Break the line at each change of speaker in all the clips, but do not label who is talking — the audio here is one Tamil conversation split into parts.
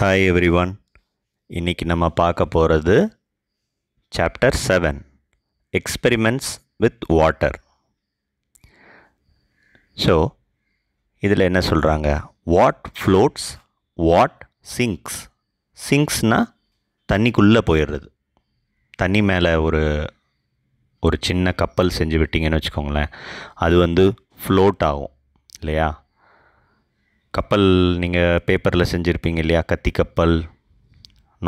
ஹாய் எவ்ரி ஒன் இன்றைக்கி நம்ம பார்க்க போகிறது chapter seven experiments with water so இதில் என்ன சொல்கிறாங்க வாட் ஃப்ளோட்ஸ் வாட் சிங்க்ஸ் சிங்க்ஸ்னால் தண்ணிக்குள்ளே போயிடுறது தண்ணி மேலே ஒரு ஒரு சின்ன கப்பல் செஞ்சு விட்டிங்கன்னு வச்சுக்கோங்களேன் அது வந்து ஃப்ளோட் ஆகும் இல்லையா கப்பல் நீங்கள் பேப்பரில் செஞ்சுருப்பீங்க இல்லையா கத்தி கப்பல்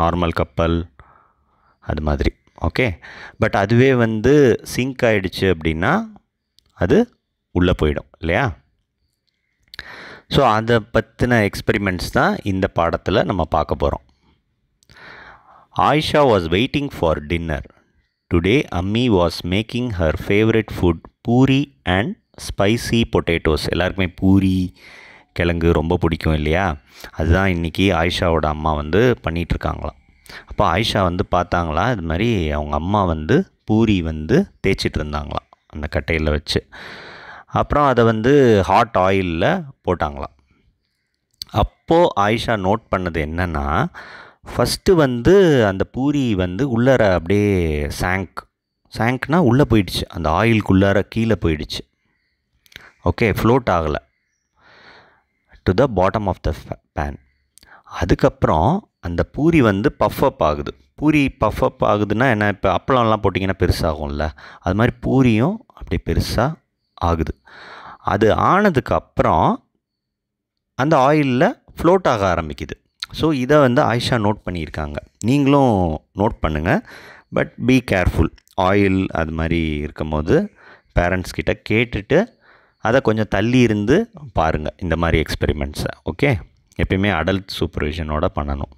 நார்மல் கப்பல் அது மாதிரி ஓகே பட் அதுவே வந்து சிங்க் ஆகிடுச்சு அப்படின்னா அது உள்ளே போயிடும் இல்லையா ஸோ அதை பற்றின எக்ஸ்பெரிமெண்ட்ஸ் தான் இந்த பாடத்தில் நம்ம பார்க்க போகிறோம் Ayesha was waiting for dinner today Ammi was making her favourite food puri and spicy potatoes எல்லாருக்குமே பூரி கிழங்கு ரொம்ப பிடிக்கும் இல்லையா அதுதான் இன்றைக்கி ஆயிஷாவோட அம்மா வந்து பண்ணிகிட்ருக்காங்களாம் அப்போ ஆயிஷா வந்து பார்த்தாங்களா இது மாதிரி அவங்க அம்மா வந்து பூரி வந்து தேய்ச்சிட்டு இருந்தாங்களாம் அந்த கட்டையில் வச்சு அப்புறம் அதை வந்து ஹாட் ஆயிலில் போட்டாங்களாம் அப்போது ஆயிஷா நோட் பண்ணது என்னென்னா ஃபஸ்ட்டு வந்து அந்த பூரி வந்து உள்ளார அப்படியே சேங்க் சேங்க்னால் உள்ளே போயிடுச்சு அந்த ஆயிலுக்குள்ளார கீழே போயிடுச்சு ஓகே ஃப்ளோட் ஆகலை to the bottom of the pan அதுக்கப்புறம் அந்த பூரி வந்து பஃப் அப் ஆகுது பூரி பஃப் அப் ஆகுதுன்னா என்ன இப்போ அப்பளம்லாம் போட்டிங்கன்னா பெருசாகும்ல அது மாதிரி பூரியும் அப்படி பெருசாக ஆகுது அது ஆனதுக்கு அந்த ஆயிலில் ஃப்ளோட் ஆக ஆரம்பிக்குது ஸோ இதை வந்து ஆயிஷா நோட் பண்ணியிருக்காங்க நீங்களும் நோட் பண்ணுங்கள் பட் பி கேர்ஃபுல் ஆயில் அது மாதிரி இருக்கும்போது பேரண்ட்ஸ் கிட்ட கேட்டுட்டு அதை கொஞ்சம் தள்ளி இருந்து பாருங்கள் இந்த மாதிரி எக்ஸ்பெரிமெண்ட்ஸை ஓகே எப்பயுமே அடல்ட் சூப்பர்விஷனோட பண்ணணும்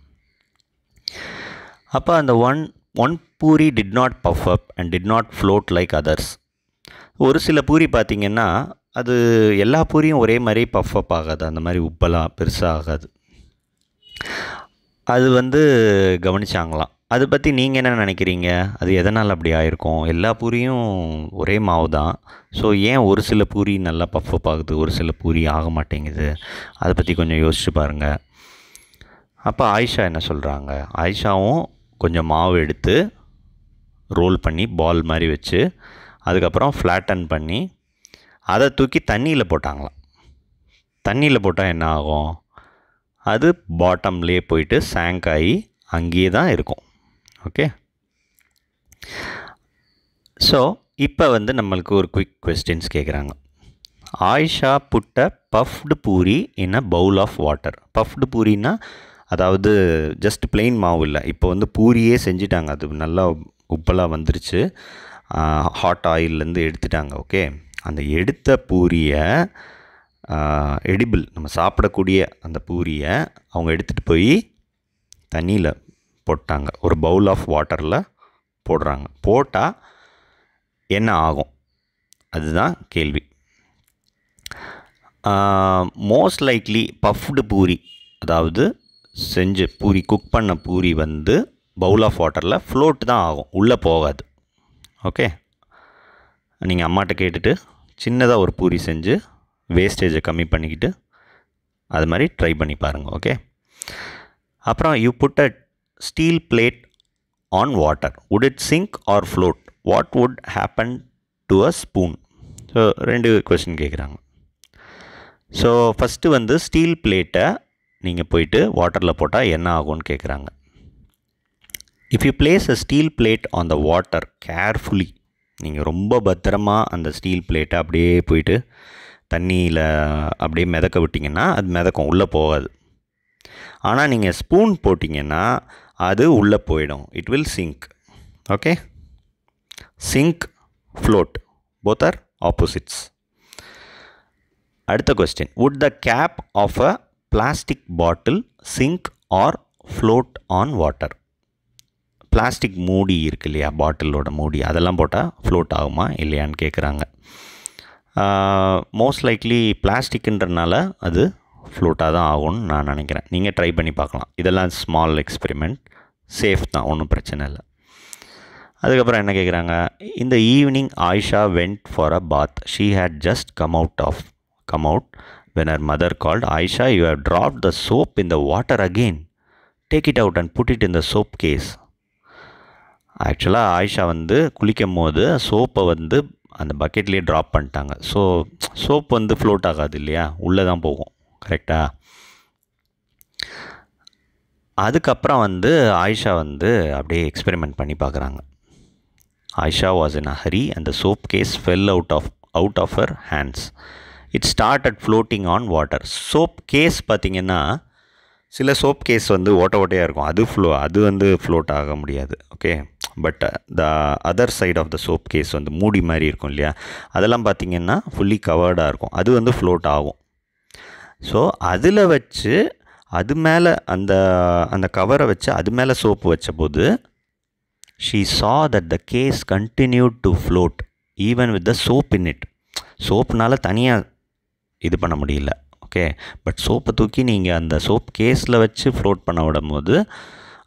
அப்போ அந்த one one puri did not puff up and did not float like others ஒரு சில பூரி பார்த்திங்கன்னா அது எல்லா பூரியும் ஒரே மாதிரி பஃப் அப் ஆகாது அந்த மாதிரி உப்பெல்லாம் பெருசாக ஆகாது அது வந்து கவனிச்சாங்களாம் அதை பற்றி நீங்கள் என்ன நினைக்கிறீங்க அது எதனால் அப்படி ஆயிருக்கும் எல்லா பூரியும் ஒரே மாவு தான் ஸோ ஏன் ஒரு சில பூரி நல்லா பஃப்அப் ஆகுது ஒரு சில பூரி ஆக மாட்டேங்குது அதை பற்றி கொஞ்சம் யோசிச்சு பாருங்கள் அப்போ ஆயிஷா என்ன சொல்கிறாங்க ஆயிஷாவும் கொஞ்சம் மாவு எடுத்து ரோல் பண்ணி பால் மாதிரி வச்சு அதுக்கப்புறம் ஃப்ளாட்டன் பண்ணி அதை தூக்கி தண்ணியில் போட்டாங்களாம் தண்ணியில் போட்டால் என்ன ஆகும் அது பாட்டம்லேயே போயிட்டு சேங்க் ஆகி அங்கேயே தான் இருக்கும் ஓகே ஸோ இப்போ வந்து நம்மளுக்கு ஒரு குயிக் கொஸ்டின்ஸ் கேட்குறாங்க Ayesha put puffed puri in a bowl of water puffed பூரின்னா அதாவது ஜஸ்ட் பிளெயின் மாவு இல்லை இப்போ வந்து பூரியே செஞ்சிட்டாங்க அது நல்லா உப்பெல்லாம் வந்துருச்சு ஹாட் ஆயில்லேருந்து எடுத்துட்டாங்க ஓகே அந்த எடுத்த பூரியை எடிபிள் நம்ம சாப்பிடக்கூடிய அந்த பூரியை அவங்க எடுத்துகிட்டு போய் தண்ணியில் போட்டாங்க ஒரு பவுல் ஆஃப் வாட்டரில் போடுறாங்க போட்டால் என்ன ஆகும் அதுதான் கேள்வி மோஸ்ட் லைக்லி பஃப்டு பூரி அதாவது செஞ்சு பூரி குக் பண்ண பூரி வந்து பவுல் ஆஃப் வாட்டரில் ஃப்ளோட் தான் ஆகும் உள்ளே போகாது ஓகே நீங்கள் அம்மாட்ட கேட்டுட்டு சின்னதாக ஒரு பூரி செஞ்சு வேஸ்டேஜை கம்மி பண்ணிக்கிட்டு அது மாதிரி ட்ரை பண்ணி பாருங்கள் ஓகே அப்புறம் you put a steel plate on water would it sink or float what would happen to a spoon so ரெண்டு கொஸ்டின் கேட்குறாங்க ஸோ ஃபஸ்ட்டு வந்து ஸ்டீல் பிளேட்டை நீங்கள் போயிட்டு வாட்டரில் போட்டால் என்ன ஆகும்னு கேட்குறாங்க if you place a steel plate on the water carefully நீங்கள் ரொம்ப பத்திரமாக அந்த ஸ்டீல் பிளேட்டை அப்படியே போயிட்டு தண்ணியில் அப்படியே மிதக்க விட்டிங்கன்னா அது மிதக்கும் உள்ளே போகாது ஆனால் நீங்கள் ஸ்பூன் போட்டிங்கன்னா அது உள்ளே போயிடும் it will sink okay sink float both are opposites அடுத்த question would the cap of a plastic bottle sink or float on water plastic மூடி இருக்கு இல்லையா பாட்டிலோட மூடி அதெல்லாம் போட்டால் ஃப்ளோட் ஆகுமா இல்லையான்னு கேட்குறாங்க மோஸ்ட் லைக்லி பிளாஸ்டிக்ன்றனால அது ஃப்ளோட்டாக தான் ஆகும்னு நான் நினைக்கிறேன் நீங்கள் ட்ரை பண்ணி பார்க்கலாம் இதெல்லாம் ஸ்மால் எக்ஸ்பெரிமெண்ட் சேஃப் தான் ஒன்றும் பிரச்சனை இல்லை அதுக்கப்புறம் என்ன கேட்குறாங்க இந்த evening Ayesha went for a bath she had just come out of come out when her mother called Ayesha you have drop the soap in the water again take it out and put it in the soap case ஆக்சுவலாக ஆயிஷா வந்து குளிக்கும் போது சோப்பை வந்து அந்த பக்கெட்லேயே ட்ராப் பண்ணிட்டாங்க ஸோ சோப் வந்து ஃப்ளோட் ஆகாது இல்லையா உள்ளே தான் போகும் கரெக்டாக அதுக்கப்புறம் வந்து ஆயிஷா வந்து அப்படியே எக்ஸ்பெரிமெண்ட் பண்ணி பார்க்குறாங்க Ayesha was in a hurry and the soap case fell out of out of her hands it start at floating on water soap case பார்த்திங்கன்னா சில சோப் கேஸ் வந்து ஓட்ட ஓட்டையாக இருக்கும் அது ஃப்ளோ அது வந்து ஃப்ளோட் ஆக முடியாது okay but the other side of the soap case வந்து மூடி மாதிரி இருக்கும் இல்லையா அதெல்லாம் பார்த்திங்கன்னா ஃபுல்லி கவர்டாக இருக்கும் அது வந்து ஃப்ளோட் ஆகும் ஸோ அதில் வச்சு அது மேலே அந்த அந்த கவரை வச்சு அது மேலே சோப்பு வச்சபோது she saw that the case continue to float even with the soap in it சோப்புனால் தனியாக இது பண்ண முடியல ஓகே பட் சோப்பை தூக்கி நீங்கள் அந்த சோப் கேஸில் வச்சு ஃப்ளோட் பண்ண விடும் போது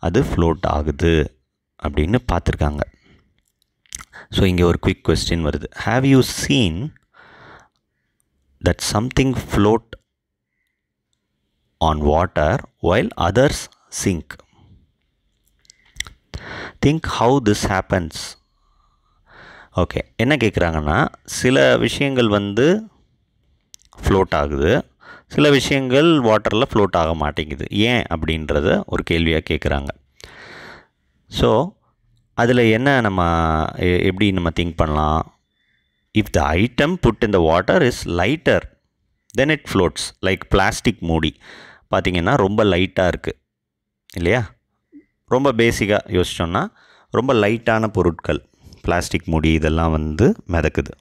அது ஃப்ளோட் ஆகுது அப்படின்னு பார்த்துருக்காங்க ஸோ இங்கே ஒரு குவிக் கொஸ்டின் வருது have you seen that something float on water while others sink. Think how this happens okay என்ன கேட்குறாங்கன்னா சில விஷயங்கள் வந்து ஃப்ளோட் ஆகுது சில விஷயங்கள் வாட்டரில் ஃப்ளோட் ஆக மாட்டேங்குது ஏன் அப்படின்றத ஒரு கேள்வியாக கேட்குறாங்க ஸோ அதில் என்ன நம்ம எப்படி நம்ம திங்க் பண்ணலாம் if the item put in the water is lighter then it floats like plastic மூடி பார்த்திங்கன்னா ரொம்ப லைட்டாக இருக்குது இல்லையா ரொம்ப பேசிக்காக யோசித்தோன்னா ரொம்ப லைட்டான பொருட்கள் பிளாஸ்டிக் முடி இதெல்லாம் வந்து மிதக்குது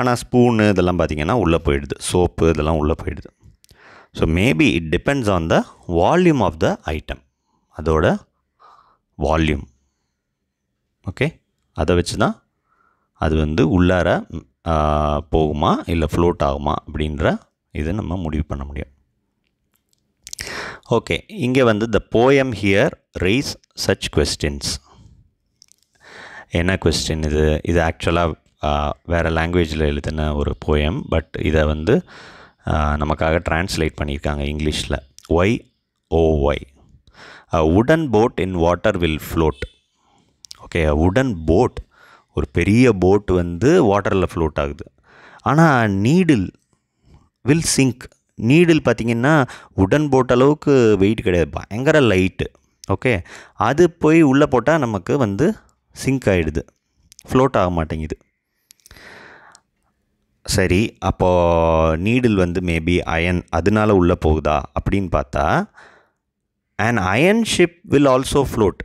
ஆனால் ஸ்பூனு இதெல்லாம் பார்த்திங்கன்னா உள்ளே போயிடுது சோப்பு இதெல்லாம் உள்ளே போயிடுது so maybe it depends on the volume of the item அதோட வால்யூம் ஓகே அதை வச்சு தான் அது வந்து உள்ளார போகுமா இல்லை ஃப்ளோட் ஆகுமா அப்படின்ற இதை நம்ம முடிவு பண்ண முடியும் ஓகே இங்கே வந்து the poem here raises such questions என்ன கொஸ்டின் இது இது ஆக்சுவலாக வேறு லாங்குவேஜில் எழுதின ஒரு போயம் பட் இதை வந்து நமக்காக ட்ரான்ஸ்லேட் பண்ணியிருக்காங்க இங்கிலீஷில் why oh why wooden boat in water will float okay wooden boat ஒரு பெரிய போட் வந்து வாட்டரில் ஃப்ளோட் ஆகுது ஆனால் நீடில் வில் சிங்க் நீடில் பார்த்திங்கன்னா உடன் போட்ட அளவுக்கு வெயிட் கிடையாது பயங்கர லைட்டு ஓகே அது போய் உள்ளே போட்டால் நமக்கு வந்து சிங்க் ஆகிடுது ஃப்ளோட் ஆக மாட்டேங்குது சரி அப்போது நீடில் வந்து மேபி அயன் அதனால உள்ளே போகுதா அப்படின்னு பார்த்தா and iron ship will also float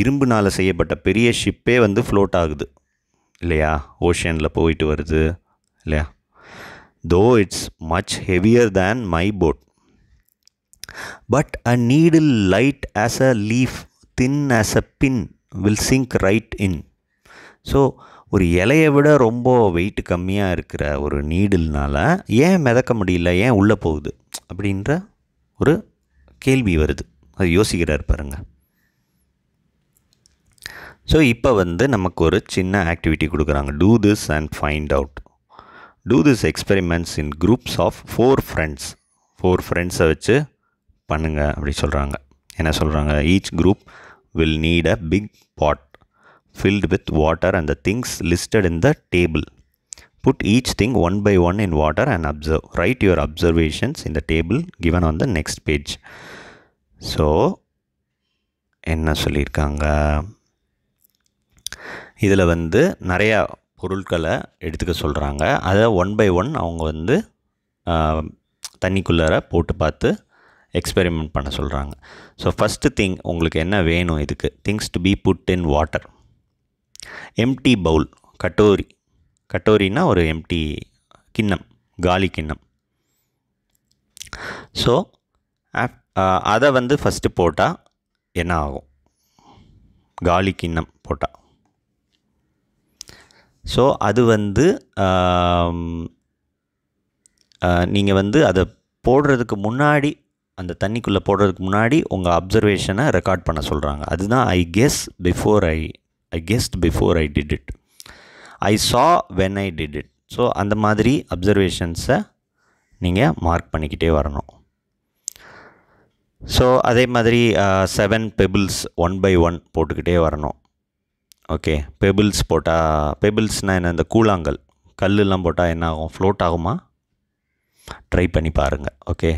இரும்புனால் செய்யப்பட்ட பெரிய ஷிப்பே வந்து ஃப்ளோட் ஆகுது இல்லையா ஓஷியனில் போயிட்டு வருது இல்லையா though it's much heavier than my boat. But a needle light as a leaf, thin as a pin will sink right in. So, ஒரு இலையை விட ரொம்ப வெயிட் கம்மியாக இருக்கிற ஒரு நீடில்னால் ஏன் மிதக்க முடியல ஏன் உள்ளே போகுது அப்படின்ற ஒரு கேள்வி வருது அது யோசிக்கிறார் பாருங்கள் ஸோ இப்போ வந்து நமக்கு ஒரு சின்ன ஆக்டிவிட்டி கொடுக்குறாங்க do this and find out do this experiments in groups of four friends four ஃப்ரெண்ட்ஸை வச்சு பண்ணுங்கள் அப்படி சொல்கிறாங்க என்ன சொல்கிறாங்க each group will need a big pot filled with water and the things listed in the table put each thing one by one in water and observe write your observations இந்த table given on the next page so என்ன சொல்லியிருக்காங்க இதில் வந்து நிறையா பொருட்களை எடுத்துக்க சொல்கிறாங்க அதை ஒன் பை ஒன் அவங்க வந்து தண்ணிக்குள்ளார போட்டு பார்த்து எக்ஸ்பெரிமெண்ட் பண்ண சொல்கிறாங்க ஸோ ஃபஸ்ட்டு திங் உங்களுக்கு என்ன வேணும் இதுக்கு things to be put in water empty bowl katori கட்டோரினா ஒரு எம்டி கிண்ணம் காலி கிண்ணம் ஸோ அதை வந்து ஃபஸ்ட்டு போட்டால் என்ன ஆகும் காலி கிண்ணம் போட்டால் ஸோ அது வந்து நீங்கள் வந்து அதை போடுறதுக்கு முன்னாடி அந்த தண்ணிக்குள்ளே போடுறதுக்கு முன்னாடி உங்கள் அப்சர்வேஷனை ரெக்கார்ட் பண்ண சொல்கிறாங்க அதுதான் I guess before I I guessed before I did it I saw when I did it so அந்த மாதிரி அப்சர்வேஷன்ஸை நீங்கள் மார்க் பண்ணிக்கிட்டே வரணும் ஸோ அதே மாதிரி seven pebbles one by one போட்டுக்கிட்டே வரணும் ஓகே பெபிள்ஸ் போட்டால் பெபிள்ஸ்னால் என்ன இந்த கூழாங்கல் கல்லுலாம் போட்டால் என்ன ஆகும் ஃப்ளோட் ஆகுமா ட்ரை பண்ணி பாருங்கள் okay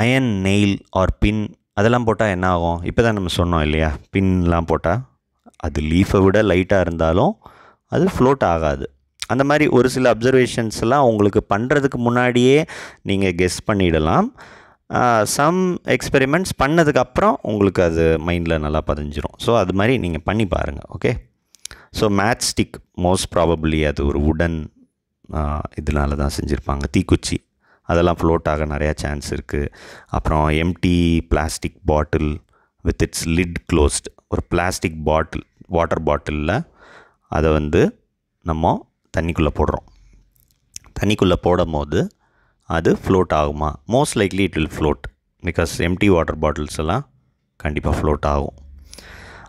iron nail or pin அதெல்லாம் போட்டால் என்ன ஆகும் இப்போ தான் நம்ம சொன்னோம் இல்லையா பின்லாம் போட்டால் அது லீஃபை விட லைட்டாக இருந்தாலும் அது ஃப்ளோட் ஆகாது அந்த மாதிரி ஒரு சில அப்சர்வேஷன்ஸ்லாம் உங்களுக்கு பண்ணுறதுக்கு முன்னாடியே நீங்கள் கெஸ் பண்ணிடலாம் சம் எக்ஸ்பெரிமெண்ட்ஸ் பண்ணதுக்கப்புறம் உங்களுக்கு அது மைண்டில் நல்லா பதிஞ்சிரும் ஸோ அது மாதிரி நீங்கள் பண்ணி பாருங்கள் okay so match stick most probably அது ஒரு உடன் இதனால தான் செஞ்சுருப்பாங்க தீக்குச்சி அதெல்லாம் ஃப்ளோட் ஆக நிறையா சான்ஸ் இருக்குது அப்புறம் empty plastic bottle with its lid closed ஒரு பிளாஸ்டிக் பாட்டில் வாட்டர் பாட்டிலில் அதை வந்து நம்ம தண்ணிக்குள்ளே போடுறோம் தண்ணிக்குள்ளே போடும் போது அது ஃப்ளோட் ஆகுமா most likely it will float because empty water bottles எல்லாம் கண்டிப்பாக ஃப்ளோட் ஆகும்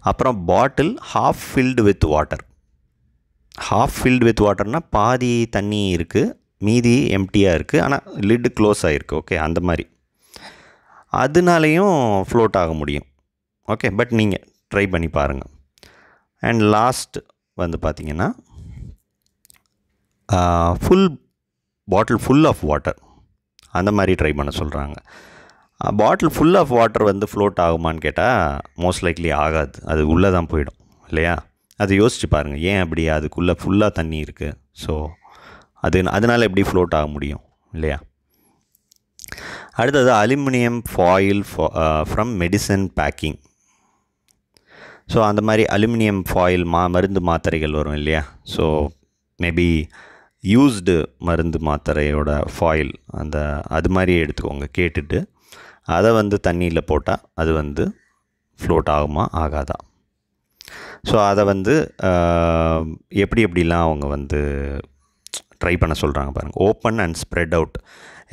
அப்புறம் bottle half filled with water half filled with வாட்டர்னால் பாதி தண்ணி இருக்குது மீதி எம்டியாக இருக்குது ஆனால் லிட்டு க்ளோஸ் ஆகிருக்கு ஓகே அந்த மாதிரி அதனாலேயும் ஃப்ளோட் ஆக முடியும் ஓகே பட் நீங்கள் ட்ரை பண்ணி பாருங்கள் அண்ட் லாஸ்ட் வந்து பார்த்திங்கன்னா full bottle full of water அந்த மாதிரி ட்ரை பண்ண சொல்கிறாங்க பாட்டில் ஃபுல் ஆஃப் வாட்டர் வந்து ஃப்ளோட் ஆகுமான்னு கேட்டால் மோஸ்ட் லைக்லி ஆகாது அது உள்ளே தான் போயிடும் இல்லையா அது யோசிச்சு பாருங்கள் ஏன் அப்படி அதுக்குள்ளே ஃபுல்லாக தண்ணி இருக்குது ஸோ அது அதனால் எப்படி ஃப்ளோட் ஆக முடியும் இல்லையா அடுத்தது aluminium foil from medicine packing so அந்த மாதிரி அலுமினியம் ஃபாயில் மா மருந்து மாத்திரைகள் வரும் இல்லையா ஸோ மேபி யூஸ்டு மருந்து மாத்திரையோட ஃபாயில் அந்த அது மாதிரியே எடுத்துக்கோங்க கேட்டுட்டு அதை வந்து தண்ணியில் போட்டால் அது வந்து ஃப்ளோட் ஆகுமா ஆகாதா ஸோ அதை வந்து எப்படி எப்படிலாம் அவங்க வந்து ட்ரை பண்ண சொல்கிறாங்க பாருங்கள் ஓப்பன் அண்ட் ஸ்ப்ரெட் அவுட்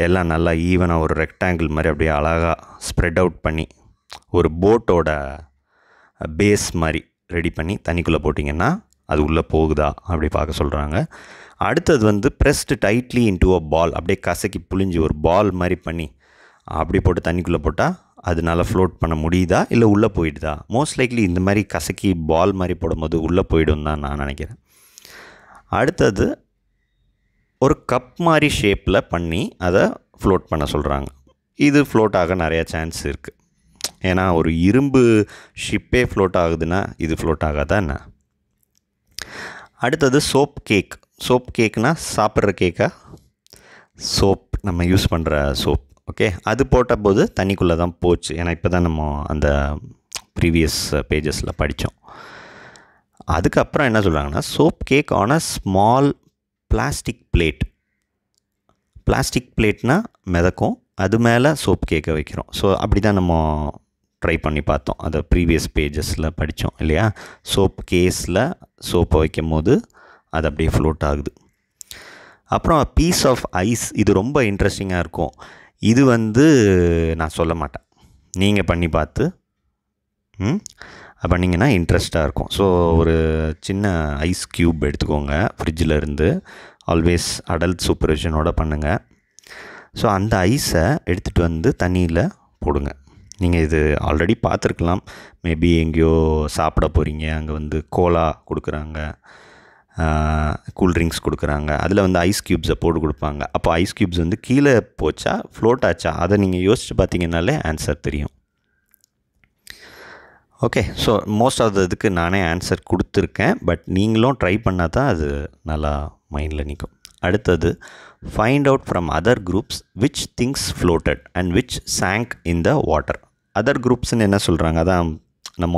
எல்லாம் நல்லா ஈவனாக ஒரு ரெக்டாங்கிள் மாதிரி அப்படியே அழகாக ஸ்ப்ரெட் அவுட் பண்ணி ஒரு போட்டோட பேஸ் மாதிரி ரெடி பண்ணி தண்ணிக்குள்ளே போட்டிங்கன்னா அது உள்ளே போகுதா அப்படி பார்க்க சொல்கிறாங்க அடுத்தது வந்து pressed tightly into a ball அப்படியே கசக்கி புளிஞ்சு ஒரு பால் மாதிரி பண்ணி அப்படி போட்டு தண்ணிக்குள்ளே போட்டால் அதனால் ஃப்ளோட் பண்ண முடியுதா இல்லை உள்ளே போயிடுதா மோஸ்ட் லைக்லி இந்த மாதிரி கசக்கி பால் மாதிரி போடும்போது உள்ளே போயிடும் தான் நான் நினைக்கிறேன் அடுத்தது ஒரு கப் மாதிரி ஷேப்பில் பண்ணி அதை ஃப்ளோட் பண்ண சொல்கிறாங்க இது ஃப்ளோட் ஆக நிறையா சான்ஸ் இருக்குது ஏன்னா ஒரு இரும்பு ஷிப்பே ஃப்ளோட் ஆகுதுன்னா இது ஃப்ளோட் ஆகாதா என்ன அடுத்தது சோப் கேக் சோப் கேக்குனால் சாப்பிட்ற கேக்கா சோப் நம்ம யூஸ் பண்ணுற சோப் ஓகே அது போட்ட போது தண்ணிக்குள்ளே தான் போச்சு ஏன்னா இப்போ தான் நம்ம அந்த ப்ரீவியஸ் பேஜஸில் படித்தோம் அதுக்கப்புறம் என்ன சொல்கிறாங்கன்னா soap cake on a small plastic plate plastic பிளேட்னால் மிதக்கும் அது மேலே சோப் கேக்கை வைக்கிறோம் ஸோ அப்படி தான் நம்ம ட்ரை பண்ணி பார்த்தோம் அதை ப்ரீவியஸ் பேஜஸில் படித்தோம் இல்லையா சோப் கேஸில் சோப்பை வைக்கும் போது அது அப்படியே ஃப்ளோட் ஆகுது அப்புறம் பீஸ் ஆஃப் ஐஸ் இது ரொம்ப இன்ட்ரெஸ்டிங்காக இருக்கும் இது வந்து நான் சொல்ல மாட்டேன் நீங்கள் பண்ணி பார்த்து பண்ணிங்கன்னா இன்ட்ரெஸ்ட்டாக இருக்கும் ஸோ ஒரு சின்ன ஐஸ் க்யூப் எடுத்துக்கோங்க ஃப்ரிட்ஜில் இருந்து ஆல்வேஸ் அடல்ட் சூப்பர்விஷனோட பண்ணுங்கள் ஸோ அந்த ஐஸை எடுத்துகிட்டு வந்து தண்ணியில் போடுங்க நீங்கள் இது ஆல்ரெடி பார்த்துருக்கலாம் மேபி எங்கேயோ சாப்பிட போகிறீங்க அங்கே வந்து கோலா கொடுக்குறாங்க ட்ரிங்க்ஸ் கொடுக்குறாங்க அதில் வந்து ஐஸ் க்யூப்ஸை போட்டு கொடுப்பாங்க அப்போ ஐஸ் க்யூப்ஸ் வந்து கீழே போச்சா ஃப்ளோட் ஆச்சா அதை நீங்கள் யோசித்து பார்த்தீங்கன்னாலே ஆன்சர் தெரியும் okay so most of the இதுக்கு நானே ஆன்சர் கொடுத்துருக்கேன் பட் நீங்களும் ட்ரை பண்ணால் தான் அது நல்லா மைண்டில் நிற்கும் அடுத்தது find out from other groups which things floated and which sank in the water other குரூப்ஸ்ன்னு என்ன சொல்கிறாங்க அதான் நம்ம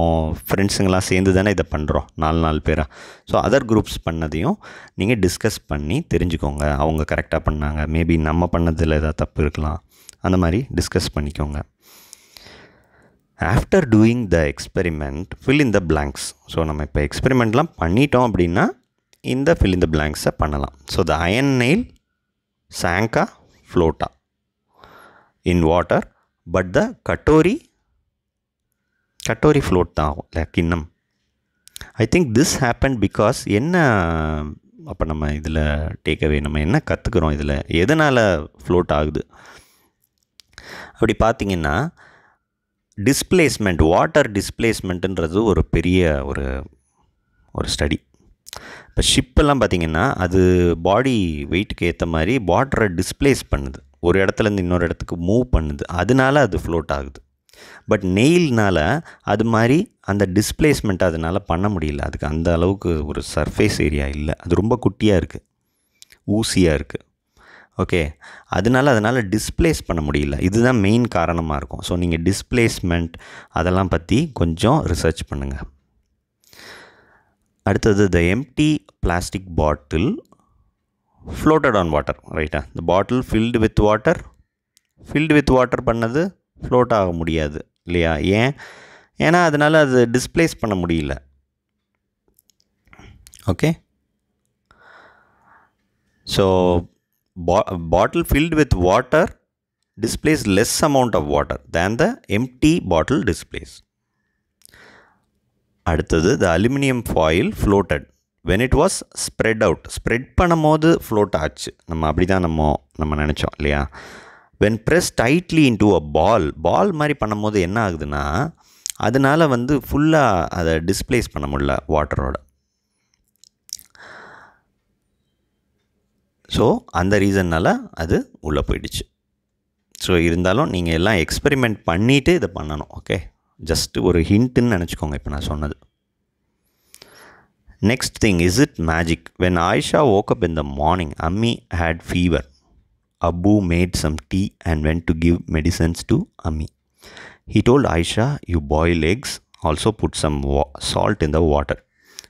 ஃப்ரெண்ட்ஸுங்கெல்லாம் சேர்ந்து தானே இதை பண்ணுறோம் நாலு நாலு பேராக ஸோ அதர் குரூப்ஸ் பண்ணதையும் நீங்கள் டிஸ்கஸ் பண்ணி தெரிஞ்சுக்கோங்க அவங்க கரெக்டாக பண்ணாங்க மேபி நம்ம பண்ணதில் எதாவது தப்பு இருக்கலாம் அந்த மாதிரி டிஸ்கஸ் பண்ணிக்கோங்க after doing the experiment fill in the blanks so நம்ம இப்போ எக்ஸ்பெரிமெண்ட்லாம் பண்ணிட்டோம் அப்படின்னா இந்த ஃபில் இன் த பிளாங்க்ஸை பண்ணலாம் ஸோ த அயன் நெயில் சாங்கா ஃப்ளோட்டா in water but the katori katori float தான் ஆகும் இல்லை கிண்ணம் I think this happen because என்ன அப்போ நம்ம இதில் டேக்அவே நம்ம என்ன கற்றுக்குறோம் இதில் எதனால் ஃப்ளோட் ஆகுது அப்படி பார்த்தீங்கன்னா டிஸ்பிளேஸ்மெண்ட் வாட்டர் டிஸ்பிளேஸ்மெண்ட்டுன்றது ஒரு பெரிய ஒரு ஒரு ஸ்டடி இப்போ ஷிப்பெல்லாம் பார்த்திங்கன்னா அது பாடி வெயிட்டுக்கு ஏற்ற மாதிரி வாட்டரை டிஸ்பிளேஸ் பண்ணுது ஒரு இடத்துலேருந்து இன்னொரு இடத்துக்கு மூவ் பண்ணுது அதனால அது ஃப்ளோட் ஆகுது பட் நெயில்னால் அது மாதிரி அந்த டிஸ்பிளேஸ்மெண்ட் அதனால் பண்ண முடியல அதுக்கு அந்த அளவுக்கு ஒரு சர்ஃபேஸ் ஏரியா இல்லை அது ரொம்ப குட்டியாக இருக்குது ஊசியாக இருக்குது ஓகே அதனால் அதனால் டிஸ்பிளேஸ் பண்ண முடியல இதுதான் மெயின் காரணமாக இருக்கும் ஸோ நீங்கள் டிஸ்பிளேஸ்மெண்ட் அதெல்லாம் பற்றி கொஞ்சம் ரிசர்ச் பண்ணுங்கள் அடுத்தது the empty plastic bottle floated on water ரைட்டா இந்த bottle filled with water filled with water பண்ணது ஃப்ளோட் ஆக முடியாது இல்லையா ஏன் ஏன்னா அதனால் அது டிஸ்பிளேஸ் பண்ண முடியல ஓகே ஸோ பா bottle filled with water displays less amount of water than the empty bottle displays. அடுத்தது the aluminium foil floated when it was spread out spread பண்ணும் போது ஃப்ளோட் ஆச்சு நம்ம அப்படி தான் நம்ம நம்ம நினச்சோம் இல்லையா when press tightly to a ball ball மாதிரி பண்ணும்போது என்ன ஆகுதுன்னா அதனால் வந்து ஃபுல்லாக அதை டிஸ்பிளேஸ் பண்ண முடியல வாட்டரோட ஸோ அந்த ரீசன்னால் அது உள்ளே போயிடுச்சு ஸோ இருந்தாலும் நீங்கள் எல்லாம் எக்ஸ்பெரிமெண்ட் பண்ணிவிட்டு இதை பண்ணணும் ஓகே ஜஸ்ட்டு ஒரு ஹிண்ட்டுன்னு நினச்சிக்கோங்க இப்போ நான் சொன்னது next thing is it magic when Ayesha woke up in the morning Ammi had fever Abu made some tea and went to give medicines to Ami. He told Aisha, You boil eggs, also put some wa- salt in the water.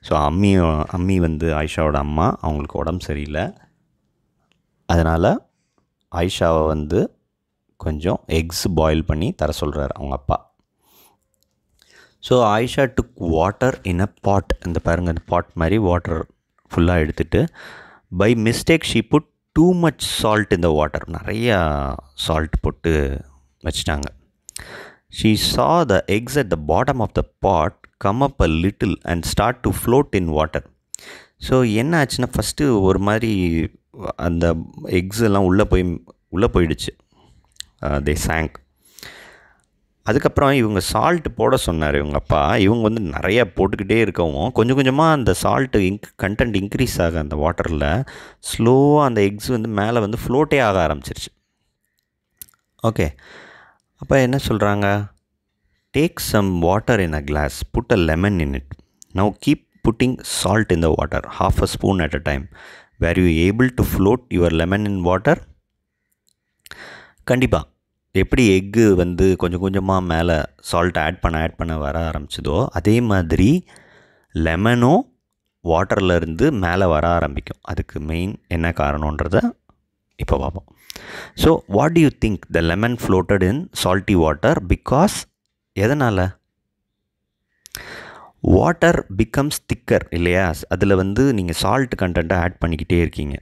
So Ammi Ammi வந்து ஆயிஷாவோட அம்மா அவங்களுக்கு உடம்பு சரியில்லை அதனால் ஆயிஷாவை வந்து கொஞ்சம் எக்ஸ் பாயில் பண்ணி தர சொல்கிறார் அவங்க அப்பா so Ayesha took water in a pot இந்த பாருங்கள் அந்த பாட் மாதிரி வாட்டர் ஃபுல்லாக எடுத்துகிட்டு by mistake she put too much salt இந்த வாட்டர் நிறையா சால்ட் போட்டு வச்சிட்டாங்க she saw the eggs at the bottom of the pot come up a little and start to float in water so என்ன ஆச்சுன்னா ஃபஸ்ட்டு ஒரு மாதிரி அந்த எக்ஸ் எல்லாம் உள்ளே போய் உள்ளே போயிடுச்சு தே uh, சேங்க் அதுக்கப்புறம் இவங்க சால்ட் போட சொன்னார் இவங்க அப்பா இவங்க வந்து நிறையா போட்டுக்கிட்டே இருக்கவும் கொஞ்சம் கொஞ்சமாக அந்த சால்ட்டு இங்க் கண்டென்ட் இன்க்ரீஸ் ஆக அந்த வாட்டரில் ஸ்லோவாக அந்த எக்ஸ் வந்து மேலே வந்து ஃப்ளோட்டே ஆக ஆரம்பிச்சிருச்சு ஓகே அப்போ என்ன சொல்கிறாங்க take some water in a glass put a lemon in it now keep putting salt in the water half a spoon at a time where you able to float your lemon in water கண்டிப்பாக எப்படி எக்கு வந்து கொஞ்சம் கொஞ்சமாக மேலே சால்ட் ஆட் பண்ண ஆட் பண்ண வர ஆரம்பிச்சதோ அதே மாதிரி லெமனும் வாட்டர்லேருந்து மேலே வர ஆரம்பிக்கும் அதுக்கு மெயின் என்ன காரணன்றத இப்போ பார்ப்போம் so what you think the lemon floated in salty water because எதனால் வாட்டர் பிகம்ஸ் திக்கர் இல்லையா அதில் வந்து நீங்கள் சால்ட் கண்டென்ட்டை ஆட் பண்ணிக்கிட்டே இருக்கீங்க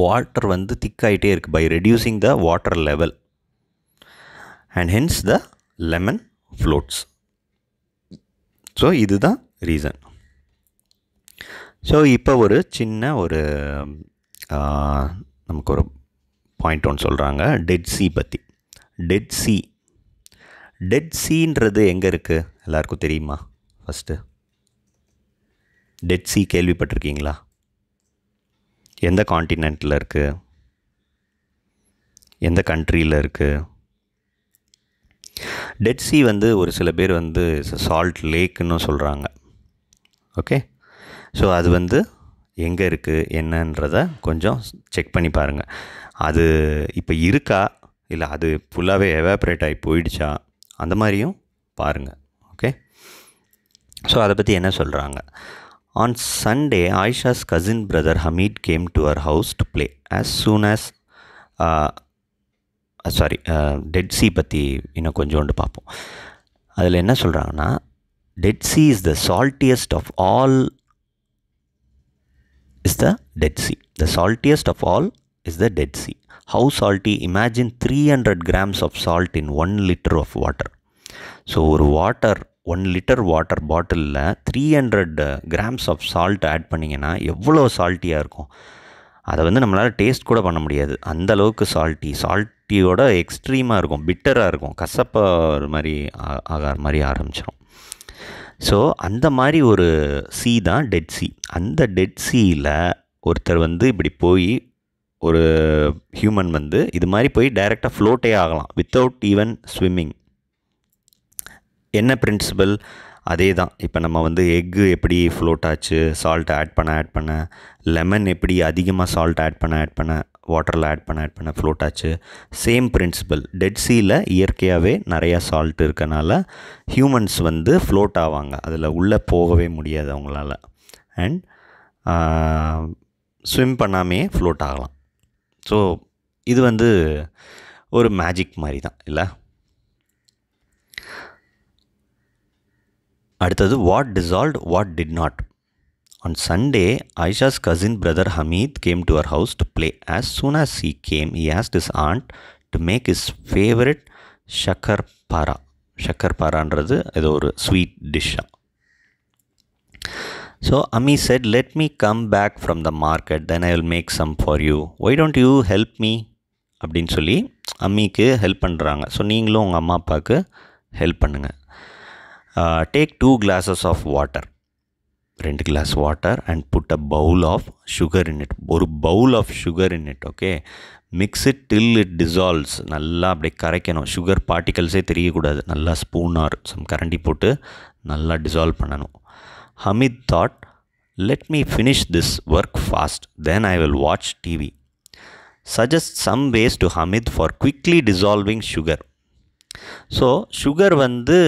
வாட்டர் வந்து திக்காகிட்டே இருக்குது by reducing the water level and hence the lemon floats so இதுதான் ரீசன் ஸோ இப்போ ஒரு சின்ன ஒரு நமக்கு ஒரு பாயிண்ட் ஒன்று சொல்கிறாங்க டெட் சி பற்றி டெட் சி டெட் சீன்றது எங்கே இருக்குது எல்லாருக்கும் தெரியுமா ஃபஸ்ட்டு டெட் சி கேள்விப்பட்டிருக்கீங்களா எந்த காண்டினெண்ட்டில் இருக்குது எந்த கண்ட்ரியில் இருக்குது டெட் சி வந்து ஒரு சில பேர் வந்து சால்ட் லேக்குன்னு சொல்கிறாங்க ஓகே ஸோ அது வந்து எங்கே இருக்குது என்னன்றத கொஞ்சம் செக் பண்ணி பாருங்கள் அது இப்போ இருக்கா இல்லை அது ஃபுல்லாகவே எவாப்ரேட் ஆகி போயிடுச்சா அந்த மாதிரியும் பாருங்கள் ஓகே ஸோ அதை பற்றி என்ன சொல்கிறாங்க On Sunday, Aisha's cousin brother Hamid came to her house to play. As soon as, uh, uh, sorry, uh, Dead Sea பத்தி இன்னும் கொஞ்சம் ஒன்று பார்ப்போம் அதில் என்ன சொல்கிறாங்கன்னா Dead Sea is the saltiest of all is the Dead Sea. The saltiest of all is the Dead Sea. How salty? Imagine 300 grams of salt in 1 liter of water. So, ஒரு water... ஒன் லிட்டர் வாட்டர் பாட்டிலில் three hundred grams of salt add பண்ணிங்கன்னா எவ்வளோ சால்ட்டியாக இருக்கும் அதை வந்து நம்மளால் டேஸ்ட் கூட பண்ண முடியாது அந்த அளவுக்கு சால்ட்டி சால்ட்டியோட எக்ஸ்ட்ரீமாக இருக்கும் பிட்டராக இருக்கும் கசப்பாக மாதிரி ஆகிற மாதிரி ஆரம்பிச்சிடும் ஸோ அந்த மாதிரி ஒரு சீ தான் டெட் சி அந்த டெட் சீயில் ஒருத்தர் வந்து இப்படி போய் ஒரு ஹியூமன் வந்து இது மாதிரி போய் டைரெக்டாக ஃப்ளோட்டே ஆகலாம் வித்தவுட் ஈவன் ஸ்விம்மிங் என்ன பிரின்சிபல் அதே தான் இப்போ நம்ம வந்து எக்கு எப்படி ஃப்ளோட் ஆச்சு சால்ட் ஆட் பண்ண ஆட் பண்ண லெமன் எப்படி அதிகமாக சால்ட் ஆட் பண்ண ஆட் பண்ண வாட்டரில் ஆட் பண்ண ஆட் பண்ண ஃப்ளோட் ஆச்சு சேம் பிரின்சிபல் டெட் சீயில் இயற்கையாகவே நிறையா சால்ட் இருக்கனால ஹியூமன்ஸ் வந்து ஃப்ளோட் ஆவாங்க அதில் உள்ளே போகவே முடியாது அவங்களால அண்ட் ஸ்விம் பண்ணாமே ஃப்ளோட் ஆகலாம் ஸோ இது வந்து ஒரு மேஜிக் மாதிரி தான் இல்லை அடுத்தது what dissolve what did not on Sunday Ayesha's cousin brother Hamid came to our house to play as soon as he came he ask his aunt to make his favourite shakkar para shakkar பாரான்றது இது ஒரு ஸ்வீட் டிஷ்ஷாக so Ammi said let me come back from the market then I will make some for you why don't you help me அப்படின்னு சொல்லி அம்மிக்கு ஹெல்ப் பண்ணுறாங்க ஸோ நீங்களும் உங்கள் அம்மா அப்பாவுக்கு ஹெல்ப் பண்ணுங்கள் take two glasses of water ரெண்டு glass water and put a bowl of sugar in it ஒரு bowl of sugar in it okay mix it till it dissolves நல்லா அப்படியே கரைக்கணும் சுகர் பார்ட்டிகல்ஸே தெரியக்கூடாது நல்லா ஸ்பூன் ஆர் சம் கரண்டி போட்டு நல்லா டிசால்வ் பண்ணணும் Hamid thought let me finish this work fast then I will watch TV suggest some ways to Hamid for quickly dissolving sugar so sugar வந்து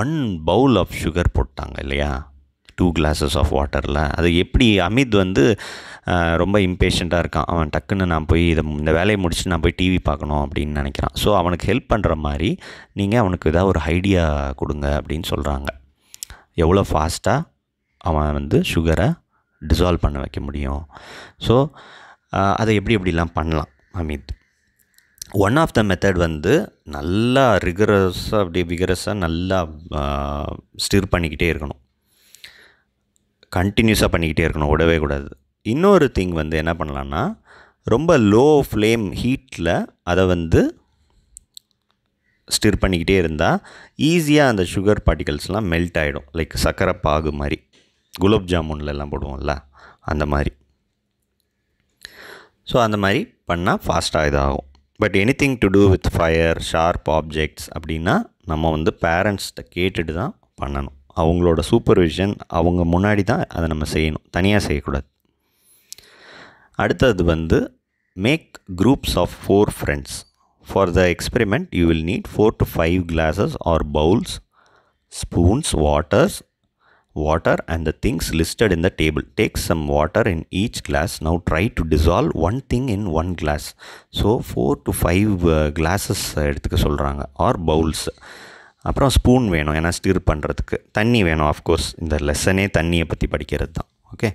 ஒன் பவுல் ஆஃப் சுகர் போட்டாங்க இல்லையா டூ கிளாஸஸ் ஆஃப் வாட்டரில் அது எப்படி அமித் வந்து ரொம்ப இம்பேஷண்ட்டாக இருக்கான் அவன் டக்குன்னு நான் போய் இதை இந்த வேலையை முடிச்சுட்டு நான் போய் டிவி பார்க்கணும் அப்படின்னு நினைக்கிறான் ஸோ அவனுக்கு ஹெல்ப் பண்ணுற மாதிரி நீங்கள் அவனுக்கு ஏதாவது ஒரு ஐடியா கொடுங்க அப்படின்னு சொல்கிறாங்க எவ்வளோ ஃபாஸ்ட்டாக அவன் வந்து சுகரை டிசால்வ் பண்ண வைக்க முடியும் ஸோ அதை எப்படி எப்படிலாம் பண்ணலாம் Amit one of the method வந்து நல்லா ரிகரஸாக அப்படியே விகரஸாக நல்லா ஸ்டிர் பண்ணிக்கிட்டே இருக்கணும் கண்டினியூஸாக பண்ணிக்கிட்டே இருக்கணும் விடவே கூடாது இன்னொரு திங் வந்து என்ன பண்ணலான்னா ரொம்ப லோ ஃப்ளேம் ஹீட்டில் அதை வந்து ஸ்டிர் பண்ணிக்கிட்டே இருந்தால் ஈஸியாக அந்த சுகர் பார்ட்டிகல்ஸ்லாம் மெல்ட் ஆகிடும் லைக் சர்க்கரை பாகு மாதிரி குலோப் ஜாமுன்லலாம் போடுவோம்ல அந்த மாதிரி ஸோ அந்த மாதிரி பண்ணால் ஃபாஸ்ட்டாக இதாகும் but anything to do with fire sharp objects அப்படின்னா நம்ம வந்து பேரண்ட்ஸ்கிட்ட கேட்டுட்டு தான் பண்ணணும் அவங்களோட சூப்பர்விஷன் அவங்க முன்னாடி தான் அதை நம்ம செய்யணும் தனியாக செய்யக்கூடாது அடுத்தது வந்து make groups of four friends for the experiment you will need four to five glasses or bowls spoons waters water and the things listed in the table. Take some water in each glass. Now try to dissolve one thing in one glass. So 4 to 5 uh, glasses எடுத்துக்க சொல்கிறாங்க ஆர் பவுல்ஸ் அப்புறம் ஸ்பூன் வேணும் ஏன்னா ஸ்டிர் பண்ணுறதுக்கு தண்ணி வேணும் ஆஃப்கோர்ஸ் இந்த லெசனே தண்ணியை பற்றி படிக்கிறது தான் ஓகே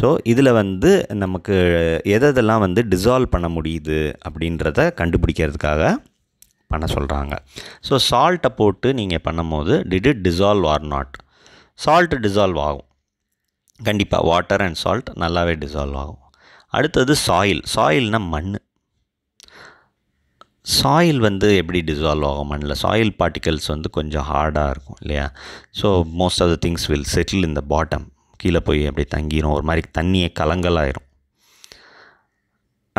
ஸோ இதில் வந்து நமக்கு எதெல்லாம் வந்து டிசால்வ் பண்ண முடியுது அப்படின்றத கண்டுபிடிக்கிறதுக்காக பண்ண சொல்கிறாங்க ஸோ சால்ட்டை போட்டு நீங்கள் பண்ணும்போது did it dissolve or not salt dissolve ஆகும் கண்டிப்பாக வாட்டர் அண்ட் சால்ட் நல்லாவே டிசால்வ் ஆகும் அடுத்தது சாயில் சாயில்னால் மண் சாயில் வந்து எப்படி டிசால்வ் ஆகும் மண்ணில் சாயில் பார்ட்டிகல்ஸ் வந்து கொஞ்சம் ஹார்டாக இருக்கும் இல்லையா so most of the things will settle இந்த பாட்டம் கீழே போய் அப்படி தங்கிடும் ஒரு மாதிரி தண்ணியே கலங்கலாயிரும்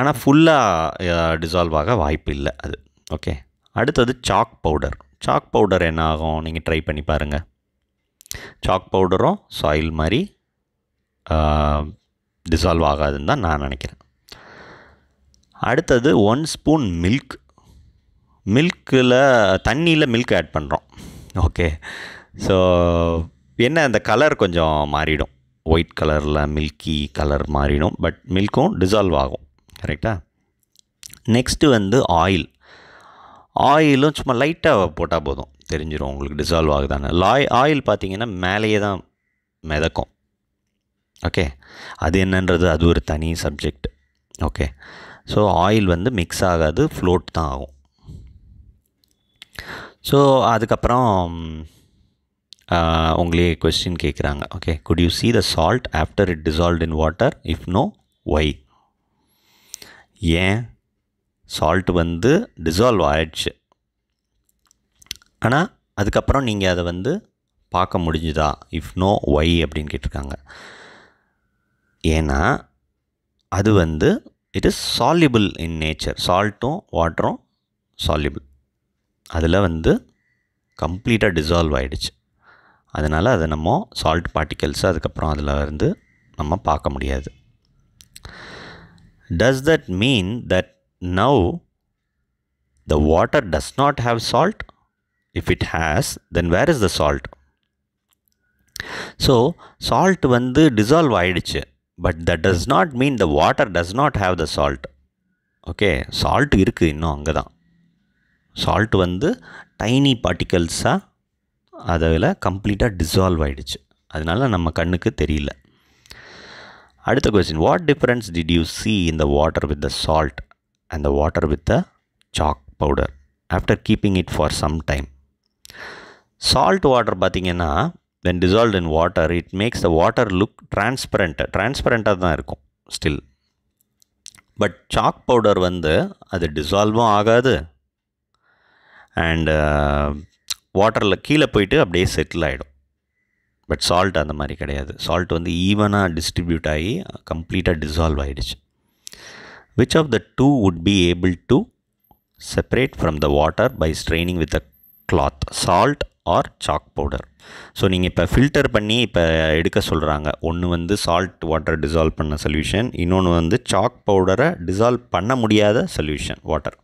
ஆனால் ஃபுல்லாக டிசால்வ் ஆக வாய்ப்பு இல்லை அது ஓகே அடுத்தது சாக் பவுடர் சாக் பவுடர் என்ன ஆகும் நீங்கள் ட்ரை பண்ணி பாருங்கள் சாக் பவுடரும் சாயில் மாதிரி டிசால்வ் ஆகாதுன்னு தான் நான் நினைக்கிறேன் அடுத்தது ஒன் ஸ்பூன் மில்க் மில்கில் தண்ணியில் மில்க் ஆட் பண்ணுறோம் ஓகே ஸோ என்ன அந்த கலர் கொஞ்சம் மாறிடும் ஒயிட் கலரில் மில்கி கலர் மாறிடும் பட் மில்க்கும் டிசால்வ் ஆகும் கரெக்டாக நெக்ஸ்ட்டு வந்து ஆயில் ஆயிலும் சும்மா லைட்டாக போட்டால் போதும் தெரிஞ்சிடும் உங்களுக்கு டிசால்வ் ஆகுதானே லாய் ஆயில் பார்த்தீங்கன்னா மேலேயே தான் மிதக்கும் ஓகே அது என்னன்றது அது ஒரு தனி சப்ஜெக்ட் ஓகே ஸோ ஆயில் வந்து மிக்ஸ் ஆகாது ஃப்ளோட் தான் ஆகும் ஸோ அதுக்கப்புறம் உங்களே கொஸ்டின் கேட்குறாங்க okay good you see the salt after it dissolve in water if no why ஏன் சால்ட் வந்து டிசால்வ் ஆயிடுச்சு ஆனால் அதுக்கப்புறம் நீங்கள் அதை வந்து பார்க்க முடிஞ்சுதா இஃப் நோ ஒய் அப்படின்னு கேட்டிருக்காங்க ஏன்னா அது வந்து it is soluble in nature சால்ட்டும் வாட்டரும் சால்யூபிள் அதில் வந்து கம்ப்ளீட்டாக டிசால்வ் ஆகிடுச்சு அதனால் அதை நம்ம சால்ட் பார்ட்டிகல்ஸ் அதுக்கப்புறம் அதில் வந்து நம்ம பார்க்க முடியாது does that mean that now the water does not have salt if it has then where is the salt so salt வந்து டிசால்வ் ஆயிடுச்சு but that does not mean the water does not have the salt okay salt இருக்குது இன்னும் அங்கே தான் சால்ட் வந்து டைனி பார்ட்டிகல்ஸாக அதில் கம்ப்ளீட்டாக டிசால்வ் ஆகிடுச்சு அதனால நம்ம கண்ணுக்கு தெரியல அடுத்த question what difference did you see இந்த water with the salt and the water with the chalk powder after keeping it for some time salt water பார்த்திங்கன்னா then dissolve in water it makes the water look transparent டிரான்ஸ்பரண்ட்டாக தான் இருக்கும் ஸ்டில் பட் சாக் பவுடர் வந்து அது டிசால்வும் ஆகாது அண்டு வாட்டரில் uh, கீழே போயிட்டு அப்படியே செட்டில் ஆகிடும் பட் சால்ட் அந்த மாதிரி கிடையாது சால்ட் வந்து ஈவனாக டிஸ்ட்ரிபியூட் ஆகி கம்ப்ளீட்டாக டிசால்வ் ஆகிடுச்சு which of the two would be able to separate from the water by straining with a cloth salt or chalk powder so நீங்கள் இப்போ ஃபில்டர் பண்ணி இப்போ எடுக்க சொல்கிறாங்க ஒன்று வந்து சால்ட் வாட்டர் டிசால்வ் பண்ண சொல்யூஷன் இன்னொன்று வந்து சாக் பவுடரை டிசால்வ் பண்ண முடியாத சொல்யூஷன் வாட்டர்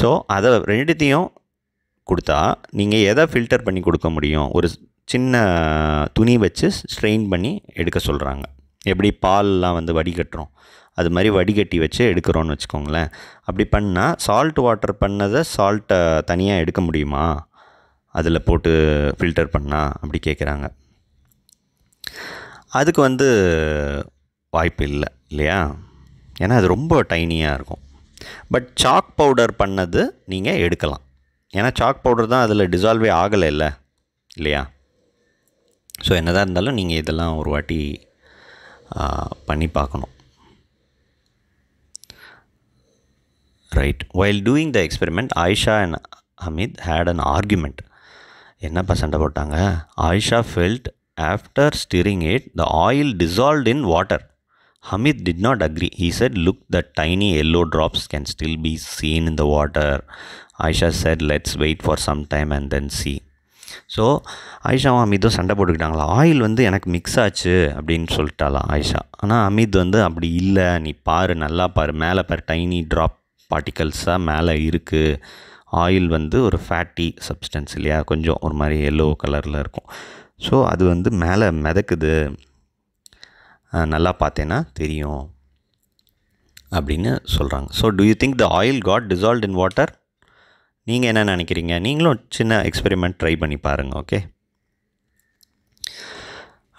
ஸோ அதை ரெண்டுத்தையும் கொடுத்தா நீங்கள் எதை ஃபில்டர் பண்ணி கொடுக்க முடியும் ஒரு சின்ன துணி வச்சு ஸ்ட்ரெயின் பண்ணி எடுக்க சொல்கிறாங்க எப்படி பால்லாம் வந்து வடிகட்டுறோம் அது மாதிரி வடிகட்டி வச்சு எடுக்கிறோன்னு வச்சுக்கோங்களேன் அப்படி பண்ணால் சால்ட் வாட்டர் பண்ணதை சால்ட்டை தனியாக எடுக்க முடியுமா அதில் போட்டு ஃபில்டர் பண்ணால் அப்படி கேட்குறாங்க அதுக்கு வந்து வாய்ப்பு இல்லை இல்லையா ஏன்னா அது ரொம்ப டைனியாக இருக்கும் பட் சாக் பவுடர் பண்ணது நீங்கள் எடுக்கலாம் ஏன்னா சாக் பவுடர் தான் அதில் டிசால்வே ஆகலை இல்லை இல்லையா ஸோ என்னதான் இருந்தாலும் நீங்கள் இதெல்லாம் ஒரு வாட்டி பண்ணி பார்க்கணும் right while doing the experiment Ayesha and Amit had an argument என்னப்பா சண்டை போட்டாங்க Ayesha felt after stirring it the oil dissolved in water Hamid did not agree he said look the tiny yellow drops can still be seen in the water Ayesha said let's wait for some time and then see so ஆயிஷாவும் அமித்தும் சண்டை போட்டுக்கிட்டாங்களா ஆயில் வந்து எனக்கு மிக்ஸ் ஆச்சு அப்படின்னு சொல்லிட்டாலாம் ஆயிஷா ஆனால் அமித் வந்து அப்படி இல்லை நீ பாரு நல்லா பாரு மேலே பாரு டைனி ட்ராப் பார்ட்டிகல்ஸாக மேலே இருக்குது ஆயில் வந்து ஒரு ஃபேட்டி சப்ஸ்டன்ஸ் இல்லையா கொஞ்சம் ஒரு மாதிரி எல்லோ கலரில் இருக்கும் ஸோ அது வந்து மேலே மிதக்குது நல்லா பார்த்தேன்னா தெரியும் அப்படின்னு சொல்கிறாங்க so do you think the oil got dissolve in water நீங்கள் என்ன நினைக்கிறீங்க நீங்களும் சின்ன எக்ஸ்பெரிமெண்ட் ட்ரை பண்ணி பாருங்கள் ஓகே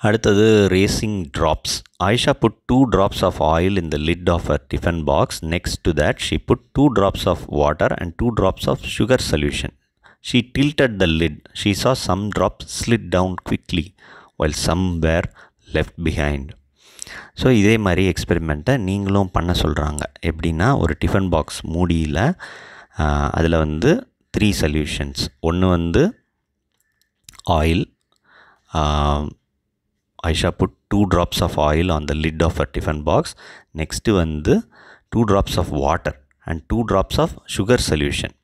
அடுத்தது racing drops Ayesha put two drops of oil in the lid of a tiffin box next to that she put two drops of water and two drops of sugar solution she tilted the lid she saw some drops slid down quickly while some were left behind so இதே மாதிரி எக்ஸ்பெரிமெண்ட்டை நீங்களும் பண்ண சொல்கிறாங்க எப்படின்னா ஒரு டிஃபன் பாக்ஸ் மூடியில் அதில் வந்து த்ரீ சல்யூஷன்ஸ் ஒன்று வந்து oil Aisha put two drops of oil on the lid of a tiffin box next வந்து two drops of water and two drops of sugar solution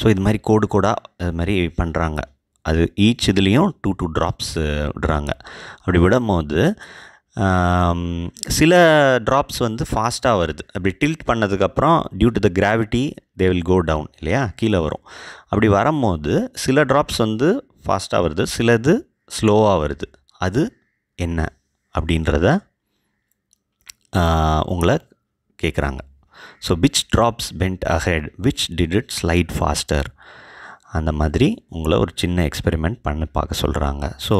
so இது மாதிரி கோடு கோடாக இது மாதிரி பண்ணுறாங்க அது ஈச் இதுலேயும் டூ டூ ட்ராப்ஸ் விடுறாங்க அப்படி விடும்போது சில ட்ராப்ஸ் வந்து ஃபாஸ்ட்டாக வருது அப்படி டில்ட் பண்ணதுக்கப்புறம் due to the gravity they will go down இல்லையா கீழே வரும் அப்படி வரும்போது சில ட்ராப்ஸ் வந்து ஃபாஸ்ட்டாக வருது சிலது ஸ்லோவாக வருது அது என்ன அப்படின்றத உங்களை கேட்குறாங்க so which drops went ahead which did it slide faster அந்த மாதிரி உங்களை ஒரு சின்ன எக்ஸ்பெரிமெண்ட் பண்ண பார்க்க சொல்கிறாங்க ஸோ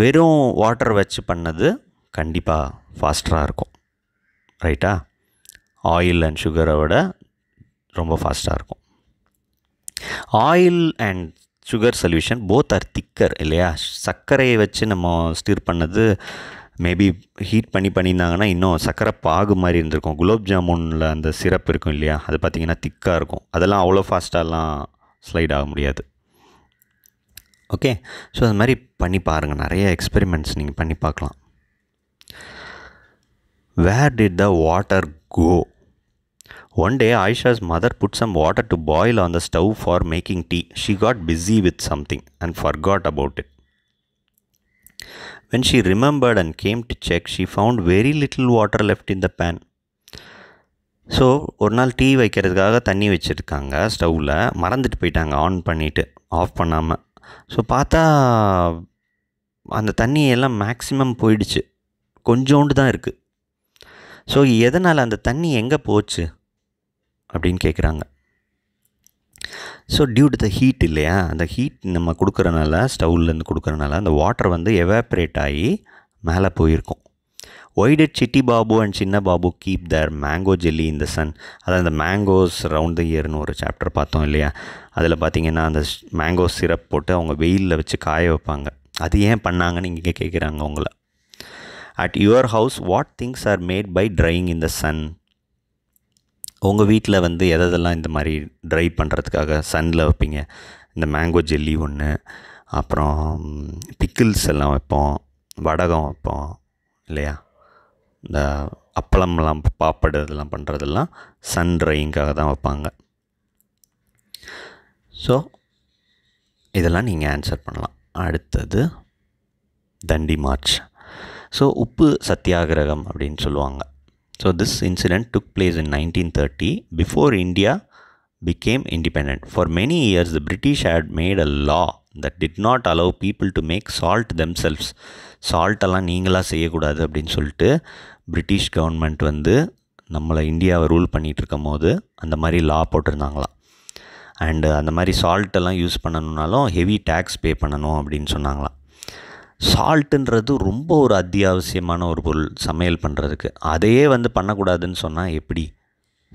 வெறும் வாட்டர் வச்சு பண்ணது கண்டிப்பாக ஃபாஸ்டராக இருக்கும் ரைட்டா ஆயில் அண்ட் சுகரை விட ரொம்ப ஃபாஸ்ட்டாக இருக்கும் oil and sugar solution both are thicker இல்லையா சர்க்கரையை வச்சு நம்ம ஸ்டிர் பண்ணது மேபி ஹீட் பண்ணி பண்ணியிருந்தாங்கன்னா இன்னும் சர்க்கரை பாகு மாதிரி இருந்திருக்கும் குலோப் ஜாமுனில் அந்த சிரப் இருக்கும் இல்லையா அது பார்த்திங்கன்னா திக்காக இருக்கும் அதெல்லாம் அவ்வளோ ஃபாஸ்ட்டாலாம் ஸ்லைட் ஆக முடியாது ஓகே ஸோ அது மாதிரி பண்ணி பாருங்கள் நிறைய எக்ஸ்பெரிமெண்ட்ஸ் நீங்கள் பண்ணி பார்க்கலாம் where did the water go one day Ayesha's mother put some water to boil on the stove for making tea she got busy with something and forgot about it when she remembered and came to check she found very little water left in the pan so ஒரு நாள் டீ வைக்கிறதுக்காக தண்ணி வச்சுருக்காங்க ஸ்டவ்வில் மறந்துட்டு போயிட்டாங்க ஆன் பண்ணிவிட்டு ஆஃப் பண்ணாமல் ஸோ பார்த்தா அந்த தண்ணியெல்லாம் மேக்ஸிமம் போயிடுச்சு கொஞ்சோண்டு தான் இருக்குது ஸோ எதனால் அந்த தண்ணி எங்கே போச்சு அப்படின்னு கேட்குறாங்க so due to the heat இல்லையா அந்த ஹீட் நம்ம கொடுக்குறனால ஸ்டவ்லேருந்து கொடுக்குறனால அந்த வாட்டர் வந்து எவாப்ரேட் ஆகி மேலே போயிருக்கும் ஒய்டட் city Babu and Chinna Babu keep their mango jelly in the sun அதாவது அந்த மேங்கோஸ் ரவுண்ட் த இயர்னு ஒரு சாப்டர் பார்த்தோம் இல்லையா அதில் பார்த்தீங்கன்னா அந்த மேங்கோ சிரப் போட்டு அவங்க வெயிலில் வச்சு காய வைப்பாங்க அது ஏன் பண்ணாங்கன்னு இங்கே கேட்குறாங்க அவங்கள at your house what things are made by drying in the sun உங்கள் வீட்டில் வந்து எதெல்லாம் இந்த மாதிரி ட்ரை பண்ணுறதுக்காக சனில் வைப்பீங்க இந்த மேங்கோ ஜெல்லி ஒன்று அப்புறம் பிக்கிள்ஸ் எல்லாம் வைப்போம் வடகம் வைப்போம் இல்லையா இந்த அப்பளம்லாம் பாப்படு இதெல்லாம் பண்ணுறதெல்லாம் சன் ட்ரையிங்காக தான் வைப்பாங்க ஸோ இதெல்லாம் நீங்கள் ஆன்சர் பண்ணலாம் அடுத்தது தண்டி மார்ச் ஸோ உப்பு சத்தியாகிரகம் அப்படின்னு சொல்லுவாங்க So this incident took place in 1930 before India became independent. For many years, the British had made a law that did not allow people to make salt themselves. Selves சால்ட்டெல்லாம் நீங்களாக செய்யக்கூடாது அப்படின்னு சொல்லிட்டு பிரிட்டிஷ் கவர்மெண்ட் வந்து நம்மளை இந்தியாவை ரூல் பண்ணிகிட்டு போது அந்த மாதிரி லா போட்டிருந்தாங்களாம் அண்டு அந்த மாதிரி சால்ட்டெல்லாம் யூஸ் பண்ணணுன்னாலும் ஹெவி டேக்ஸ் பே பண்ணணும் அப்படின்னு சொன்னாங்களாம் சால்ட்டுன்றது ரொம்ப ஒரு அத்தியாவசியமான ஒரு பொருள் சமையல் பண்ணுறதுக்கு அதையே வந்து பண்ணக்கூடாதுன்னு சொன்னால் எப்படி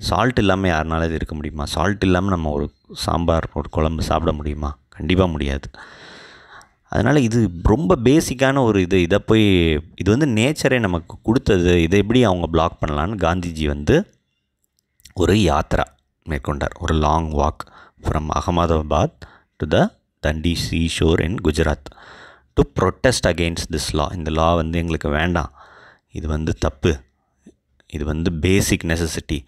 சால்ட் இல்லாமல் யாருனால இது இருக்க முடியுமா சால்ட் இல்லாமல் நம்ம ஒரு சாம்பார் ஒரு குழம்பு சாப்பிட முடியுமா கண்டிப்பாக முடியாது அதனால் இது ரொம்ப பேசிக்கான ஒரு இது இதை போய் இது வந்து நேச்சரே நமக்கு கொடுத்தது இதை எப்படி அவங்க பிளாக் பண்ணலான்னு காந்திஜி வந்து ஒரு யாத்ரா மேற்கொண்டார் ஒரு long walk from Ahmedabad to the Dandi seashore shore in Gujarat to protest against this law இந்த லா வந்து எங்களுக்கு வேண்டாம் இது வந்து தப்பு இது வந்து பேசிக் நெசசிட்டி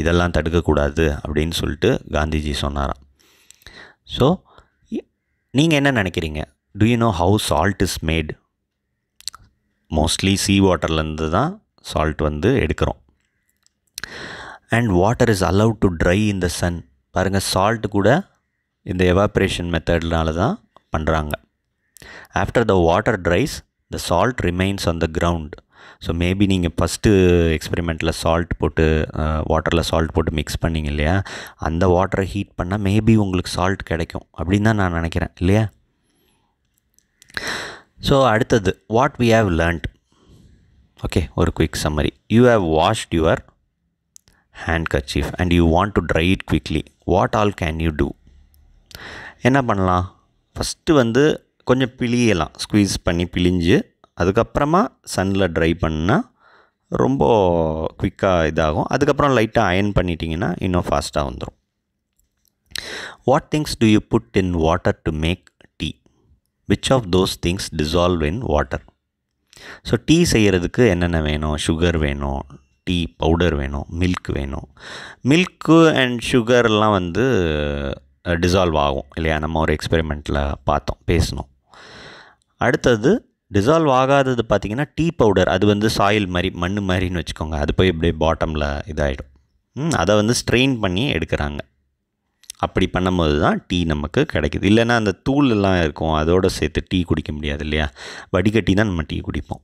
இதெல்லாம் தடுக்கக்கூடாது அப்படின்னு சொல்லிட்டு காந்திஜி சொன்னாராம் ஸோ நீங்கள் என்ன நினைக்கிறீங்க do you know how salt is made mostly sea வாட்டர்லேருந்து தான் சால்ட் வந்து எடுக்கிறோம் and water is allowed to dry in the sun பாருங்கள் சால்ட்டு கூட இந்த எவாப்ரேஷன் மெத்தட்னால தான் பண்ணுறாங்க after the water dries the salt remains on the ground so maybe நீங்கள் ஃபஸ்ட்டு எக்ஸ்பெரிமெண்ட்டில் சால்ட் போட்டு வாட்டரில் சால்ட் போட்டு மிக்ஸ் பண்ணிங்க இல்லையா அந்த வாட்டரை ஹீட் பண்ணால் மேபி உங்களுக்கு சால்ட் கிடைக்கும் அப்படின்னு தான் நான் நினைக்கிறேன் இல்லையா ஸோ அடுத்தது what we have learned okay ஒரு quick summary you have washed your handkerchief and you want to dry it quickly what all can you do என்ன பண்ணலாம் ஃபஸ்ட்டு வந்து கொஞ்சம் பிழியலாம் ஸ்குவீஸ் பண்ணி பிழிஞ்சு அதுக்கப்புறமா சன்னில் ட்ரை பண்ணால் ரொம்ப குவிக்காக இதாகும் அதுக்கப்புறம் லைட்டாக அயன் பண்ணிட்டிங்கன்னா இன்னும் ஃபாஸ்ட்டாக வந்துடும் what things do you put in water to make tea which of those things dissolve in water so tea செய்கிறதுக்கு என்னென்ன வேணும் சுகர் வேணும் டீ பவுடர் வேணும் மில்க் வேணும் மில்க்கு அண்ட் சுகர்லாம் வந்து டிசால்வ் ஆகும் இல்லையா நம்ம ஒரு எக்ஸ்பெரிமெண்ட்டில் பார்த்தோம் பேசணும் அடுத்தது டிசால்வ் ஆகாதது பார்த்திங்கன்னா டீ பவுடர் அது வந்து சாயில் மாதிரி மண் மாதிரின்னு வச்சுக்கோங்க அது போய் இப்படியே பாட்டமில் இதாகிடும் அதை வந்து ஸ்ட்ரெயின் பண்ணி எடுக்கிறாங்க அப்படி பண்ணும்போது தான் டீ நமக்கு கிடைக்கிது இல்லைன்னா அந்த தூள்லாம் இருக்கும் அதோடு சேர்த்து டீ குடிக்க முடியாது இல்லையா வடிகட்டி தான் நம்ம டீ குடிப்போம்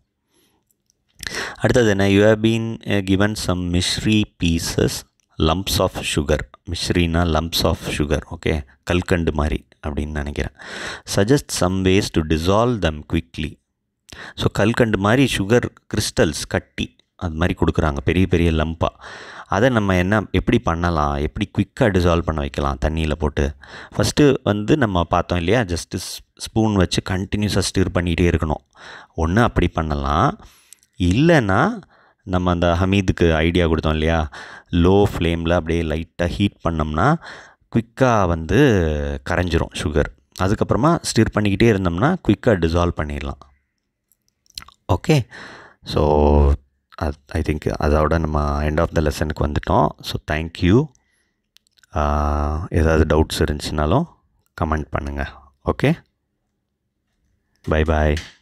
அடுத்தது என்ன you have been given some misri pieces lumps of sugar மிஸ்ரினா லம்ப்ஸ் ஆஃப் சுகர் ஓகே கல்கண்டு மாதிரி அப்படின்னு நினைக்கிறேன் suggest some ways to dissolve them quickly so கல்கண்டு மாதிரி சுகர் கிறிஸ்டல்ஸ் கட்டி அது மாதிரி கொடுக்குறாங்க பெரிய பெரிய லம்பாக அதை நம்ம என்ன எப்படி பண்ணலாம் எப்படி குவிக்காக டிசால்வ் பண்ண வைக்கலாம் தண்ணியில் போட்டு ஃபஸ்ட்டு வந்து நம்ம பார்த்தோம் இல்லையா ஜஸ்ட்டு ஸ்பூன் வச்சு கண்டினியூஸாக ஸ்டீர் பண்ணிகிட்டே இருக்கணும் ஒன்று அப்படி பண்ணலாம் இல்லைன்னா நம்ம அந்த ஹமீதுக்கு ஐடியா கொடுத்தோம் இல்லையா லோ ஃப்ளேமில் அப்படியே லைட்டாக ஹீட் பண்ணோம்னா குயிக்காக வந்து கரைஞ்சிரும் சுகர் அதுக்கப்புறமா ஸ்டிர் பண்ணிக்கிட்டே இருந்தோம்னா குயிக்காக டிசால்வ் பண்ணிடலாம் ஓகே ஸோ ஐ திங்க் அதோட நம்ம எண்ட் ஆஃப் த லெசனுக்கு வந்துட்டோம் ஸோ தேங்க்யூ ஏதாவது டவுட்ஸ் இருந்துச்சுனாலும் கமெண்ட் பண்ணுங்கள் ஓகே பை பாய்